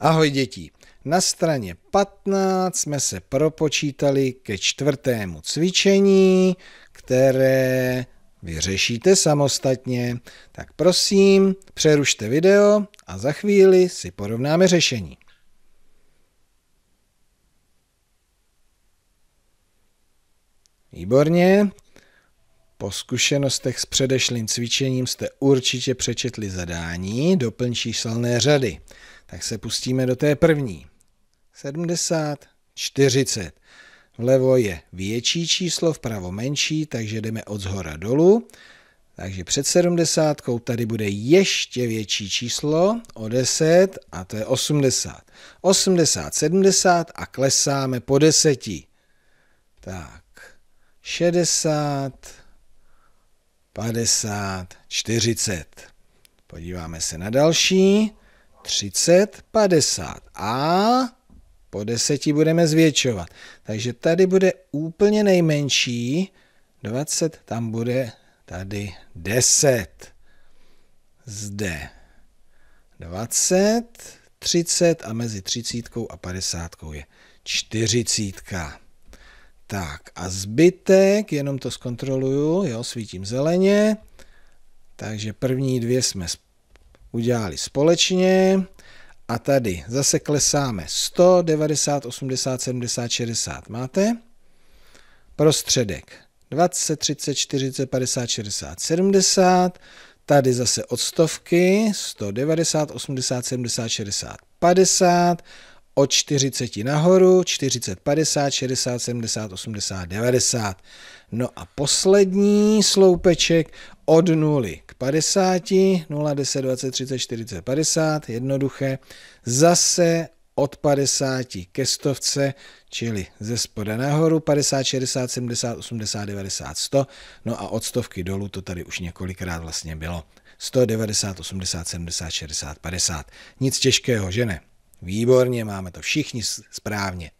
Ahoj děti. Na straně 15 jsme se propočítali ke čtvrtému cvičení, které vyřešíte samostatně. Tak prosím, přerušte video a za chvíli si porovnáme řešení. Výborně. Po zkušenostech s předešlým cvičením jste určitě přečetli zadání doplň číselné řady. Tak se pustíme do té první. 70, 40. Vlevo je větší číslo, vpravo menší, takže jdeme od zhora dolů. Takže před 70 tady bude ještě větší číslo o 10 a to je 80. 80, 70 a klesáme po deseti. Tak, 60, 50, 40. Podíváme se na další. 30, 50 a po deseti budeme zvětšovat. Takže tady bude úplně nejmenší 20, tam bude tady 10. Zde 20, 30 a mezi 30 a 50 je 40. Tak a zbytek, jenom to zkontroluju, jo, svítím zeleně. Takže první dvě jsme udělali společně. A tady zase klesáme 100, 90, 80, 70, 60. Máte? Prostředek 20, 30, 40, 50, 60, 70. Tady zase od stovky 190, 80, 70, 60, 50 od 40 nahoru, 40, 50, 60, 70, 80, 90. No a poslední sloupeček od 0 k 50, 0, 10, 20, 30, 40, 50, jednoduché. Zase od 50 ke stovce, čili ze spoda nahoru 50, 60, 70, 80, 90, 100, no a od stovky dolů to tady už několikrát vlastně bylo. 190, 80, 70, 60, 50. Nic těžkého, že ne? Výborně, máme to všichni správně.